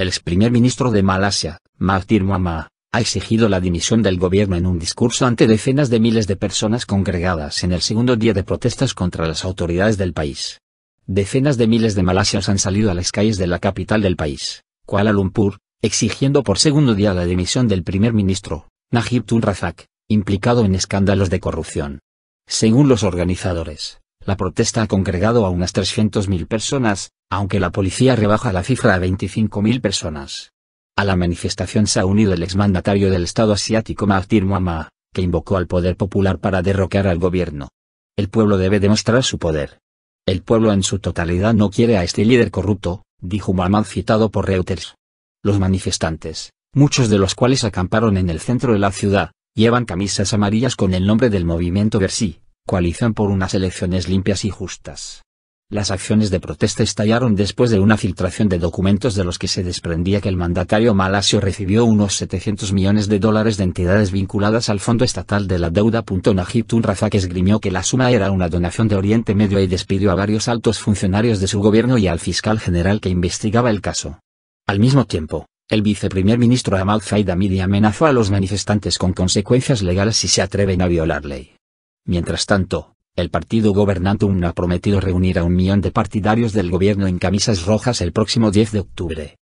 El ex primer ministro de Malasia, Mahathir Mohamad, ha exigido la dimisión del gobierno en un discurso ante decenas de miles de personas congregadas en el segundo día de protestas contra las autoridades del país. Decenas de miles de malasios han salido a las calles de la capital del país, Kuala Lumpur, exigiendo por segundo día la dimisión del primer ministro, Najib Tun Razak, implicado en escándalos de corrupción. Según los organizadores, la protesta ha congregado a unas 300.000 personas, aunque la policía rebaja la cifra a 25.000 personas. A la manifestación se ha unido el exmandatario del Estado asiático Mahathir Muhammad, que invocó al poder popular para derrocar al gobierno. El pueblo debe demostrar su poder. El pueblo en su totalidad no quiere a este líder corrupto, dijo Muhammad citado por Reuters. Los manifestantes, muchos de los cuales acamparon en el centro de la ciudad, llevan camisas amarillas con el nombre del movimiento Versi, coalición por unas elecciones limpias y justas. Las acciones de protesta estallaron después de una filtración de documentos de los que se desprendía que el mandatario malasio recibió unos 700 millones de dólares de entidades vinculadas al Fondo Estatal de la Deuda. Najib Tun esgrimió que la suma era una donación de Oriente Medio y despidió a varios altos funcionarios de su gobierno y al fiscal general que investigaba el caso. Al mismo tiempo, el viceprimer ministro Ahmad Zaid Amidi amenazó a los manifestantes con consecuencias legales si se atreven a violar ley. Mientras tanto, el partido gobernante ha prometido reunir a un millón de partidarios del gobierno en camisas rojas el próximo 10 de octubre.